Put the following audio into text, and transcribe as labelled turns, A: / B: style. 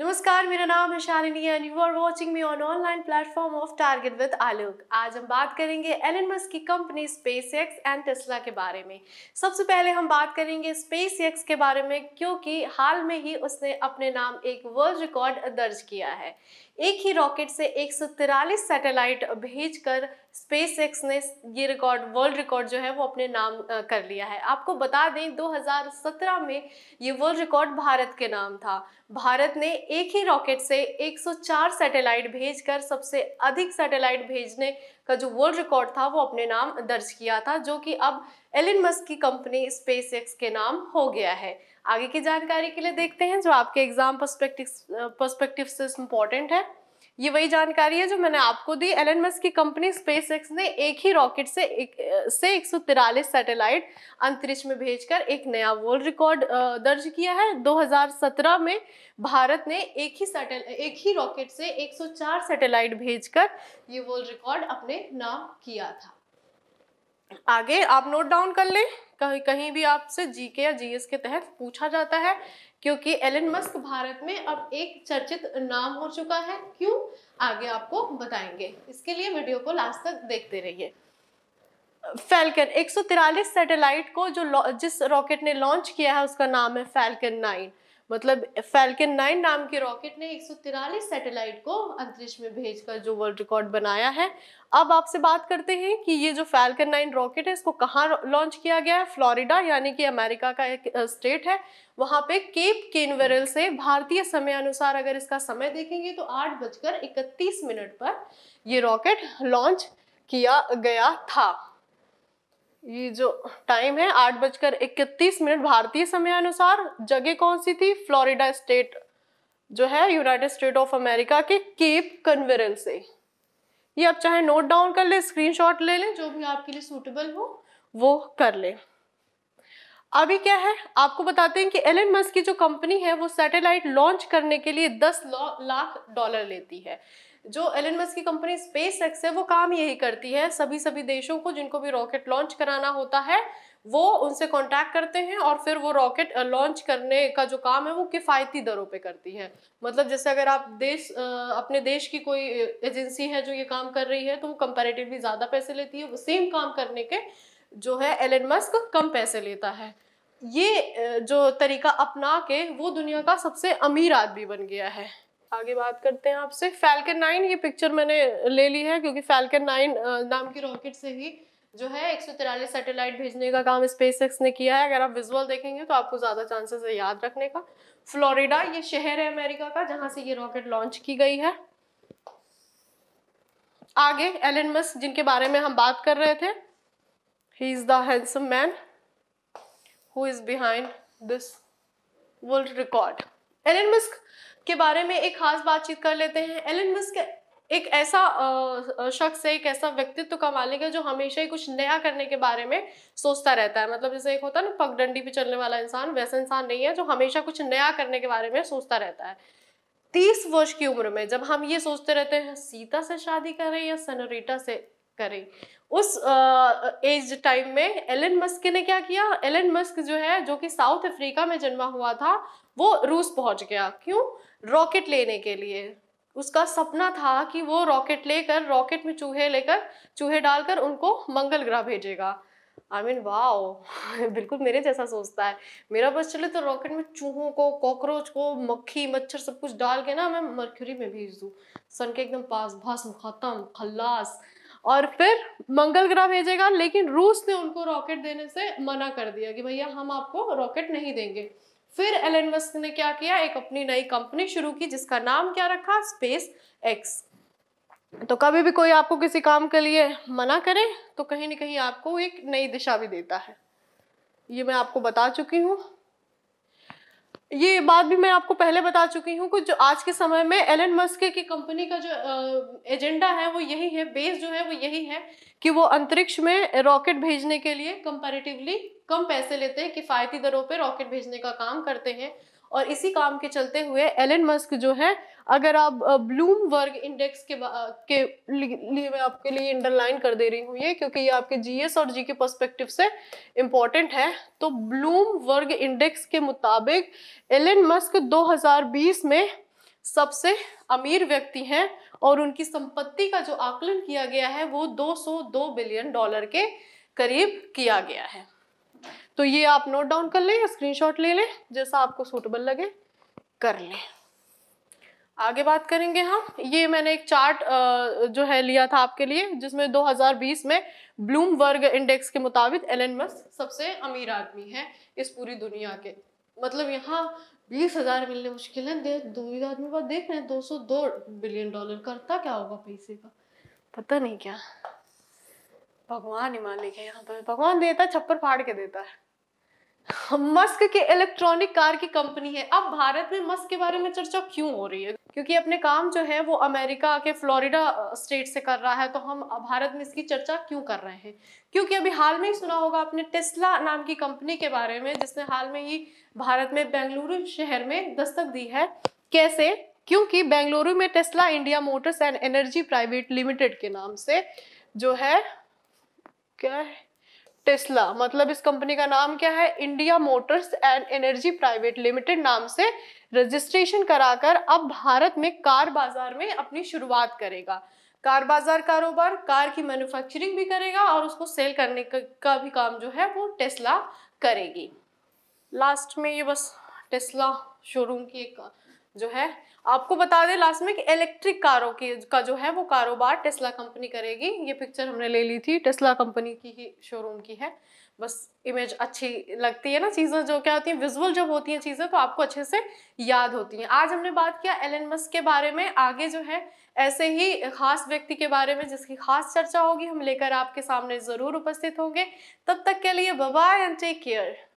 A: नमस्कार मेरा नाम है Shalini and you are watching me on online platform of target with Alok आज हम बात करेंगे एलन मस्क की company SpaceX and Tesla के बारे में सबसे पहले हम बात करेंगे स्पेस एक्स के बारे में क्योंकि हाल में ही उसने अपने नाम एक वर्ल्ड रिकॉर्ड दर्ज किया है एक ही रॉकेट से एक सैटेलाइट भेज स्पेस एक्स ने ये रिकॉर्ड वर्ल्ड रिकॉर्ड जो है वो अपने नाम कर लिया है आपको बता दें 2017 में ये वर्ल्ड रिकॉर्ड भारत के नाम था भारत ने एक ही रॉकेट से 104 सैटेलाइट भेजकर सबसे अधिक सैटेलाइट भेजने का जो वर्ल्ड रिकॉर्ड था वो अपने नाम दर्ज किया था जो कि अब एलिन मस्क की कंपनी स्पेस के नाम हो गया है आगे की जानकारी के लिए देखते हैं जो आपके एग्जाम पर्सपेक्टिव से इम्पॉर्टेंट है ये वही जानकारी है जो मैंने आपको दी एलन मस्क की कंपनी स्पेस एक्स ने एक ही रॉकेट से एक से एक सैटेलाइट अंतरिक्ष में भेजकर एक नया वर्ल्ड रिकॉर्ड दर्ज किया है 2017 में भारत ने एक ही सैटेल एक ही रॉकेट से 104 सैटेलाइट भेजकर ये वर्ल्ड रिकॉर्ड अपने नाम किया था आगे आप नोट डाउन कर लें कहीं कहीं भी आपसे जीके या जीएस के तहत पूछा जाता है क्योंकि एलन मस्क भारत में अब एक चर्चित नाम हो चुका है क्यों आगे आपको बताएंगे इसके लिए वीडियो को लास्ट तक देखते रहिए फैल्कन एक सैटेलाइट को जो जिस रॉकेट ने लॉन्च किया है उसका नाम है फैल्कन नाइन मतलब फैल्कन नाइन नाम के रॉकेट ने एक सैटेलाइट को अंतरिक्ष में भेजकर जो वर्ल्ड रिकॉर्ड बनाया है अब आपसे बात करते हैं कि ये जो फैल्कन नाइन रॉकेट है इसको कहाँ लॉन्च किया गया है फ्लोरिडा यानी कि अमेरिका का एक स्टेट है वहाँ पे केप केनवेरल से भारतीय समय अनुसार अगर इसका समय देखेंगे तो आठ बजकर इकतीस मिनट पर ये रॉकेट लॉन्च किया गया था ये जो टाइम है आठ बजकर इकतीस मिनट भारतीय समय अनुसार जगह कौन सी थी फ्लोरिडा स्टेट जो है यूनाइटेड स्टेट ऑफ अमेरिका के केप कन्वेरल से ये आप चाहे नोट डाउन कर स्क्रीन स्क्रीनशॉट ले लें जो भी आपके लिए सूटेबल हो वो कर लें अभी क्या है आपको बताते हैं कि एलन मस्क की जो कंपनी है वो सैटेलाइट लॉन्च करने के लिए दस लाख डॉलर लेती है जो एलन मस्क की कंपनी स्पेस एक्स है वो काम यही करती है सभी सभी देशों को जिनको भी रॉकेट लॉन्च कराना होता है वो उनसे कांटेक्ट करते हैं और फिर वो रॉकेट लॉन्च करने का जो काम है वो किफ़ायती दरों पे करती है मतलब जैसे अगर आप देश अपने देश की कोई एजेंसी है जो ये काम कर रही है तो वो कंपेरेटिवली ज़्यादा पैसे लेती है वो सेम काम करने के जो है एलन मस्क कम पैसे लेता है ये जो तरीका अपना के वो दुनिया का सबसे अमीर आदमी बन गया है आगे बात करते हैं आपसे फैल्कन नाइन ये पिक्चर मैंने ले ली है क्योंकि फैल्कन नाइन नाम की रॉकेट से ही जो है एक सैटेलाइट भेजने का काम स्पेस ने किया है अगर आप विजुअल देखेंगे तो आपको ज़्यादा चांसेस है याद रखने का फ्लोरिडा ये शहर है अमेरिका का जहाँ से ये रॉकेट लॉन्च की गई है आगे एलन मस्क जिनके बारे में हम बात कर रहे थे he is the handsome man who is behind this world record Elon Musk के बारे में एक खास बातचीत कर लेते हैं एलन मस्क एक ऐसा शख्स है एक ऐसा व्यक्तित्व का मालिक है जो हमेशा ही कुछ नया करने के बारे में सोचता रहता है मतलब जैसे एक होता है ना पगडंडी पे चलने वाला इंसान वैसा इंसान नहीं है जो हमेशा कुछ नया करने के बारे में सोचता रहता है तीस वर्ष की उम्र में जब हम ये सोचते रहते हैं सीता से शादी करें या सनोरीटा से करें उस एज टाइम में एलन मस्क ने क्या किया एलन मस्क जो है जो कि साउथ अफ्रीका में जन्मा हुआ था वो रूस पहुंच गया क्यों रॉकेट लेने के लिए उसका सपना था कि वो रॉकेट लेकर रॉकेट में चूहे लेकर चूहे डालकर उनको मंगल ग्रह भेजेगा आई मीन वाओ बिल्कुल मेरे जैसा सोचता है मेरा बस चले तो रॉकेट में चूहों को कॉकरोच को मक्खी मच्छर सब कुछ डाल के ना मैं मर्क्यूरी में भेज दूँ सन के एकदम पास भस्म खत्म खल्लास और फिर मंगल ग्रह भेजेगा लेकिन रूस ने उनको रॉकेट देने से मना कर दिया कि भैया हम आपको रॉकेट नहीं देंगे फिर एलन मस्क ने क्या किया एक अपनी नई कंपनी शुरू की जिसका नाम क्या रखा स्पेस एक्स तो कभी भी कोई आपको किसी काम के लिए मना करे तो कहीं ना कहीं आपको एक नई दिशा भी देता है ये मैं आपको बता चुकी हूँ ये बात भी मैं आपको पहले बता चुकी हूँ कुछ आज के समय में एलन मस्के की कंपनी का जो एजेंडा है वो यही है बेस जो है वो यही है कि वो अंतरिक्ष में रॉकेट भेजने के लिए कंपैरेटिवली कम पैसे लेते हैं किफ़ायती दरों पे रॉकेट भेजने का काम करते हैं और इसी काम के चलते हुए एलन मस्क जो है अगर आप ब्लूम वर्ग इंडेक्स के के लिए मैं आपके लिए इंडरलाइन कर दे रही हूँ ये क्योंकि ये आपके जीएस और जी के पर्सपेक्टिव से इम्पॉर्टेंट है तो ब्लूम वर्ग इंडेक्स के मुताबिक एलन मस्क 2020 में सबसे अमीर व्यक्ति हैं और उनकी संपत्ति का जो आकलन किया गया है वो 202 बिलियन डॉलर के करीब किया गया है तो ये आप नोट डाउन कर लें या स्क्रीनशॉट ले लें जैसा आपको सूटेबल लगे कर लें आगे बात करेंगे हम ये मैंने एक चार्ट जो है लिया था आपके लिए जिसमें 2020 में ब्लूम वर्ग इंडेक्स के मुताबिक एलन मस्क सबसे अमीर आदमी है इस पूरी दुनिया के मतलब यहाँ बीस हजार मिलने मुश्किल है दे दो आदमी बात देख रहे हैं दो सौ दो बिलियन डॉलर करता क्या होगा पैसे का पता नहीं क्या भगवान ही मालिक है यहाँ पर भगवान देता है छप्पर फाड़ के देता है मस्क के इलेक्ट्रॉनिक कार की कंपनी है अब भारत में मस्क के बारे में चर्चा क्यों हो रही है क्योंकि अपने काम जो है वो अमेरिका के फ्लोरिडा स्टेट से कर रहा है तो हम भारत में इसकी चर्चा क्यों कर रहे हैं क्योंकि अभी हाल में ही सुना होगा आपने टेस्ला नाम की कंपनी के बारे में जिसने हाल में ही भारत में बेंगलुरु शहर में दस्तक दी है कैसे क्योंकि बेंगलुरु में Tesla India Motors and Energy Private Limited के नाम से जो है क्या है टेस्ला मतलब इस कंपनी का नाम क्या है India Motors and Energy Private Limited नाम से रजिस्ट्रेशन कराकर अब भारत में कार बाजार में अपनी शुरुआत करेगा कार बाजार कारोबार कार की मैन्युफैक्चरिंग भी करेगा और उसको सेल करने का भी काम जो है वो टेस्ला करेगी लास्ट में ये बस टेस्ला शोरूम की एक जो है आपको बता दें लास्ट में कि इलेक्ट्रिक कारों की का जो है वो कारोबार टेस्ला कंपनी करेगी ये पिक्चर हमने ले ली थी टेस्ला कंपनी की ही शोरूम की है बस इमेज अच्छी लगती है ना चीज़ें जो क्या होती हैं विजुअल जब होती हैं चीज़ें तो आपको अच्छे से याद होती हैं आज हमने बात किया एलन मस्क के बारे में आगे जो है ऐसे ही खास व्यक्ति के बारे में जिसकी खास चर्चा होगी हम लेकर आपके सामने ज़रूर उपस्थित होंगे तब तक के लिए बाय एंड टेक केयर